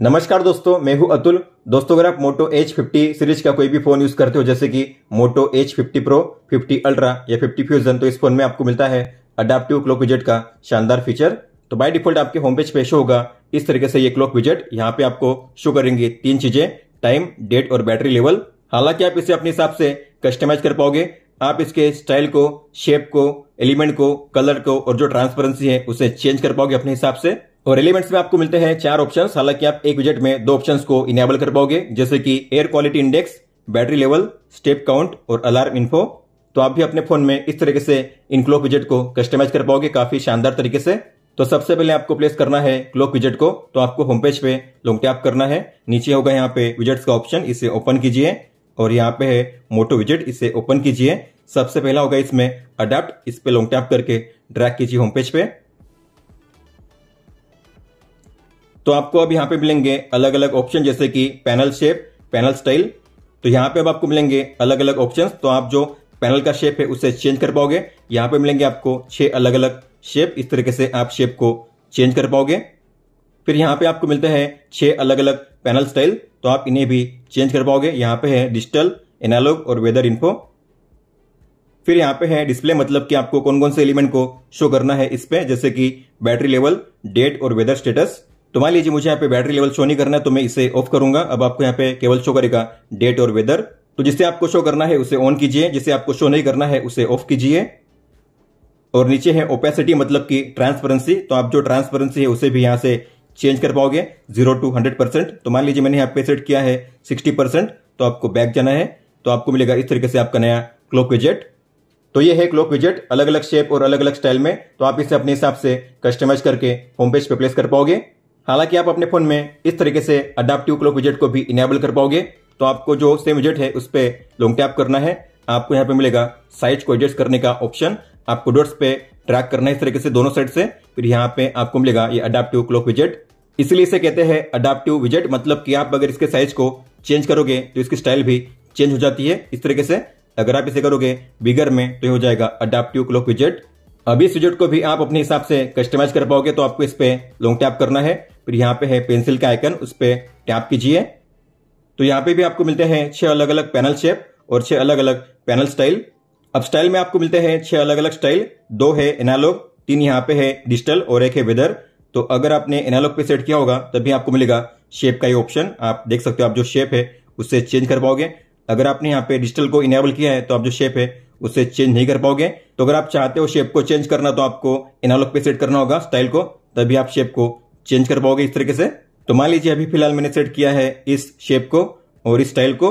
नमस्कार दोस्तों मैं हूं अतुल दोस्तों अगर आप मोटो एच फिफ्टी सीरीज का कोई भी फोन यूज करते हो जैसे कि Moto Edge fifty pro fifty ultra या फिफ्टी फ्यूजन तो इस फोन में आपको मिलता है अडाप्टिव क्लॉक विजेट का शानदार फीचर तो बाय डिफॉल्ट आपके होम पेज पे शो होगा इस तरीके से ये क्लॉक विजेट यहाँ पे आपको शो करेंगे तीन चीजें टाइम डेट और बैटरी लेवल हालांकि आप इसे अपने हिसाब से कस्टमाइज कर पाओगे आप इसके स्टाइल को शेप को एलिमेंट को कलर को और जो ट्रांसपेरेंसी है उसे चेंज कर पाओगे अपने हिसाब से और एलिमेंट्स में आपको मिलते हैं चार ऑप्शन हालांकि आप एक विजेट में दो ऑप्शन को इनेबल कर पाओगे जैसे कि air quality index battery level step count और अलार्म इन्फो तो आप भी अपने फोन में इस तरीके से इन क्लॉक विजेट को कस्टमाइज कर पाओगे काफी शानदार तरीके से तो सबसे पहले आपको प्लेस करना है क्लॉक विजेट को तो आपको होम पेज पे लॉन्ग टैप करना है नीचे होगा यहाँ पे विजेट्स का ऑप्शन इसे ओपन कीजिए और यहाँ पे है मोटो विजेट इसे ओपन कीजिए सबसे पहला होगा इसमें अडेप्ट इस पे लॉन्ग टैप करके ड्रैग कीजिए होम पेज पे तो आपको अब यहाँ पे मिलेंगे अलग अलग ऑप्शन जैसे कि पैनल शेप पैनल स्टाइल तो यहाँ पे अब आपको मिलेंगे अलग अलग ऑप्शन तो आप जो पैनल का शेप है उसे चेंज कर पाओगे यहाँ पे मिलेंगे आपको छह अलग अलग शेप इस तरीके से आप शेप को चेंज कर पाओगे फिर यहाँ पे आपको मिलता है छह अलग अलग पैनल स्टाइल तो आप इन्हें भी चेंज कर पाओगे यहाँ पे है डिजिटल एनालॉग और वेदर इन्फो फिर यहाँ पे है डिस्प्ले मतलब कि आपको कौन कौन से एलिमेंट को शो करना है इस पे जैसे कि बैटरी लेवल डेट और वेदर स्टेटस तो मान लीजिए मुझे यहाँ पे बैटरी लेवल शो नहीं करना है तो मैं इसे ऑफ करूंगा अब आपको यहाँ पे केवल शो करेगा डेट और वेदर तो जिसे आपको शो करना है उसे ऑन कीजिए जिसे आपको शो नहीं करना है उसे ऑफ कीजिए और नीचे है ओपेसिटी मतलब की ट्रांसपेरेंसी तो आप जो ट्रांसपेरेंसी है उसे भी यहाँ से चेंज कर पाओगे जीरो टू हंड्रेड परसेंट तो मान लीजिए मैंने यहाँ पे सेट किया है सिक्सटी परसेंट तो आपको बैक जाना है तो आपको मिलेगा इस तरीके से आपका नया क्लॉक विजेट तो ये है क्लॉक विजेट अलग अलग शेप और अलग अलग स्टाइल में तो आप इसे अपने हिसाब से कस्टमाइज करके होम पेज पे प्लेस कर पाओगे हालांकि आप अपने फोन में इस तरीके से अडाप्टिव क्लॉक विजेट को भी इनेबल कर पाओगे तो आपको जो सेम विजेट है उस पर लॉन्ग टैप करना है आपको यहाँ पे मिलेगा साइज को एडजस्ट करने का ऑप्शन आपको डोट्स पे ट्रैक करना है इस तरीके से दोनों साइड से फिर यहाँ पे आपको मिलेगा ये अडाप्टिव क्लॉक विजेट इसलिए इसे कहते हैं अडाप्टिव विजेट मतलब कि आप अगर इसके साइज को चेंज करोगे तो इसकी स्टाइल भी चेंज हो जाती है इस तरीके से अगर आप इसे करोगे बिगर में तो ये हो जाएगा अडाप्टिव क्लॉक विजेट अब इस विजेट को भी आप अपने हिसाब से कस्टमाइज कर पाओगे तो आपको इस पर लॉन्ग टैप करना है फिर यहाँ पे है पेंसिल का आइकन उस पर टैप कीजिए तो यहाँ पे भी आपको मिलते हैं छह अलग अलग पैनल शेप और छह अलग अलग पैनल स्टाइल अब स्टाइल में आपको मिलते हैं छह अलग अलग स्टाइल दो है एनालॉग तीन यहाँ पे है डिजिटल और एक है वेदर तो अगर आपने एनालॉग पे सेट किया होगा तभी आपको मिलेगा शेप का ये ऑप्शन आप देख सकते हो आप जो शेप है उससे चेंज कर पाओगे अगर आपने यहाँ पे डिजिटल को इनेबल किया है तो आप जो शेप है उसे चेंज नहीं कर पाओगे तो अगर आप चाहते हो शेप को चेंज करना तो आपको एनालॉग पे सेट करना होगा स्टाइल को तभी आप शेप को चेंज कर पाओगे इस तरीके से तो मान लीजिए अभी फिलहाल मैंने सेट किया है इस शेप को और इस स्टाइल को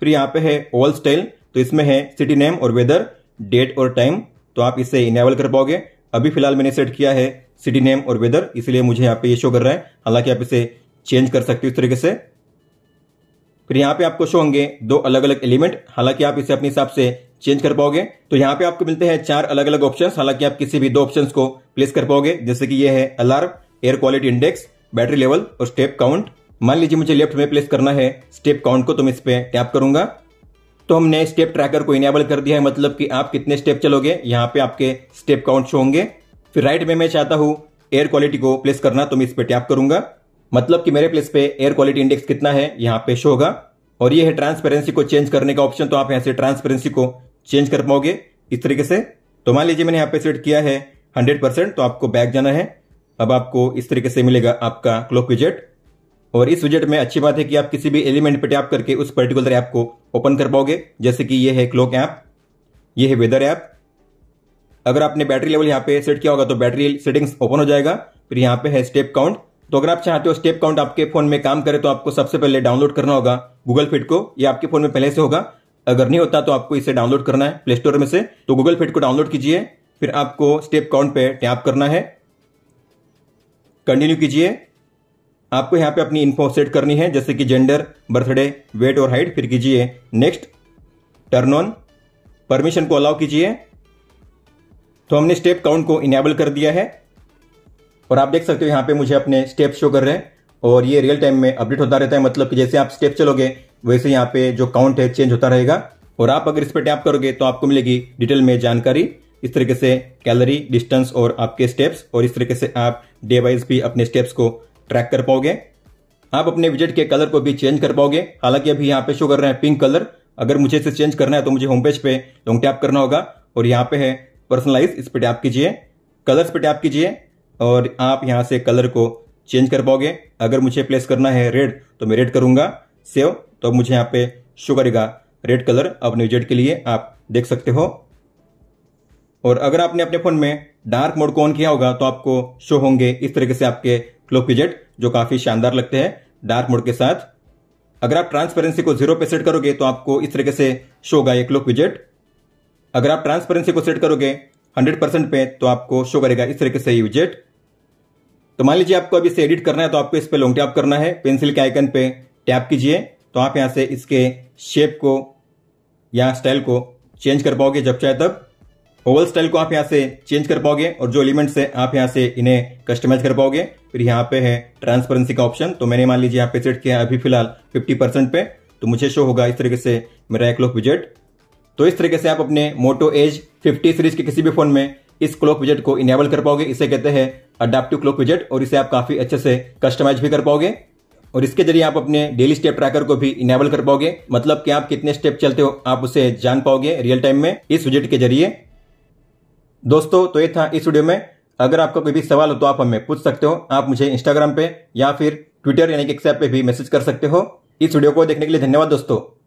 फिर यहाँ पे है ऑल स्टाइल तो इसमें है सिटी नेम और वेदर डेट और टाइम तो आप इसे इनेबल कर पाओगे अभी फिलहाल मैंने सेट किया है सिटी नेम और वेदर इसलिए मुझे यहाँ पे ये शो कर रहा है हालांकि आप इसे चेंज कर सकते हो इस तरीके से फिर यहाँ पे आपको शो होंगे दो अलग अलग एलिमेंट हालांकि आप इसे अपने हिसाब से चेंज कर पाओगे तो यहाँ पे आपको मिलते हैं चार अलग अलग ऑप्शन हालांकि आप किसी भी दो ऑप्शन को प्लेस कर पाओगे जैसे कि ये है alarm air quality index battery level और स्टेप काउंट मान लीजिए मुझे लेफ्ट में प्लेस करना है स्टेप काउंट को तो मैं इस पर टैप करूंगा तो हमने स्टेप ट्रैकर को इनेबल कर दिया है मतलब कि आप कितने स्टेप चलोगे यहाँ पे आपके स्टेप काउंट शो होंगे फिर राइट में मैं चाहता हूँ एयर क्वालिटी को प्लेस करना तो मैं इस पर टैप करूंगा मतलब कि मेरे प्लेस पे एयर क्वालिटी इंडेक्स कितना है यहाँ पे शो होगा और ये है ट्रांसपेरेंसी को चेंज करने का ऑप्शन तो आप यहाँ से ट्रांसपेरेंसी को चेंज कर पाओगे इस तरीके से तो मान लीजिए मैंने यहाँ पे सेट किया है हंड्रेड परसेंट तो आपको बैक जाना है अब आपको इस तरीके से मिलेगा आपका क्लॉक विजेट और इस विजेट में अच्छी बात है कि आप किसी भी एलिमेंट पे टैप करके उस पर्टिकुलर ऐप को ओपन कर पाओगे जैसे कि ये है क्लॉक ऐप ये है वेदर ऐप अगर आपने बैटरी लेवल यहाँ पे सेट किया होगा तो बैटरी सेटिंग्स ओपन हो जाएगा फिर यहाँ पे है स्टेप काउंट तो अगर आप चाहते हो स्टेप काउंट आपके फोन में काम करे तो आपको सबसे पहले डाउनलोड करना होगा गूगल फिट को ये आपके फोन में पहले से होगा अगर नहीं होता तो आपको इसे डाउनलोड करना है प्ले स्टोर में से तो गूगल फिट को डाउनलोड कीजिए फिर आपको स्टेप काउंट पे टैप करना है कंटिन्यू कीजिए आपको यहां पे अपनी इन्फो सेट करनी है जैसे कि जेंडर बर्थडे वेट और हाइट फिर कीजिए नेक्स्ट टर्न ऑन परमिशन को अलाउ कीजिए तो हमने स्टेप काउंट को इनेबल कर दिया है और आप देख सकते हो यहां पे मुझे अपने स्टेप शो कर रहे हैं और ये रियल टाइम में अपडेट होता रहता है मतलब कि जैसे आप स्टेप चलोगे वैसे यहाँ पे जो काउंट है चेंज होता रहेगा और आप अगर इस पर टैप करोगे तो आपको मिलेगी डिटेल में जानकारी इस तरीके से कैलोरी डिस्टेंस और आपके स्टेप्स और इस तरीके से आप डे वाइज भी अपने स्टेप्स को ट्रैक कर पाओगे आप अपने विजेट के कलर को भी चेंज कर पाओगे हालांकि अभी यहाँ पे शो कर रहे हैं पिंक कलर अगर मुझे इसे चेंज करना है तो मुझे होमपेज पे लॉन्ग टैप करना होगा और यहाँ पे है पर्सनलाइज इस पर टैप कीजिए कलर्स पे टैप कीजिए और आप यहाँ से कलर को चेंज कर पाओगे अगर मुझे प्लेस करना है रेड तो मैं रेड करूंगा सेव तो अब मुझे यहाँ पे शो करेगा रेड कलर अपने विजेट के लिए आप देख सकते हो और अगर आपने अपने फ़ोन में डार्क मोड को ऑन किया होगा तो आपको शो होंगे इस तरीके से आपके क्लोक विजेट जो काफ़ी शानदार लगते हैं डार्क मोड के साथ अगर आप ट्रांसपेरेंसी को जीरो पे सेट करोगे तो आपको इस तरीके से शो होगा ये क्लोक विजेट अगर आप ट्रांसपेरेंसी को सेट करोगे 100 परसेंट पे तो आपको शो करेगा इस तरीके से ये विजेट तो मान लीजिए आपको अभी इसे एडिट करना है तो आपको इस पर लॉन्ग टैप करना है पेंसिल के आइकन पे टैप कीजिए तो आप यहाँ से इसके शेप को या स्टाइल को चेंज कर पाओगे जब चाहे तब ओवल स्टाइल को आप यहाँ से चेंज कर पाओगे और जो एलिमेंट्स है आप यहाँ से इन्हें कस्टमाइज कर पाओगे फिर यहाँ पे है ट्रांसपेरेंसी का ऑप्शन तो मैंने मान लीजिए यहाँ पे सेट किया अभी फिलहाल 50 परसेंट पे तो मुझे शो होगा इस तरीके से मेरा एक क्लॉक विजेट तो इस तरीके से आप अपने मोटो एज फिफ्टी सीरीज के किसी भी फोन में इस क्लॉक विजेट को इनेबल कर पाओगे इसे कहते हैं अडेप्टिव क्लॉक विजेट और इसे आप काफी अच्छे से कस्टमाइज भी कर पाओगे और इसके जरिए आप अपने डेली स्टेप ट्रैकर को भी इनेबल कर पाओगे मतलब कि आप कितने स्टेप चलते हो आप उसे जान पाओगे रियल टाइम में इस विजिट के जरिए दोस्तों तो ये था इस वीडियो में अगर आपका कोई भी सवाल हो तो आप हमें पूछ सकते हो आप मुझे इंस्टाग्राम पे या फिर ट्विटर यानी कि एक्सएप पे भी मैसेज कर सकते हो इस वीडियो को देखने के लिए धन्यवाद दोस्तों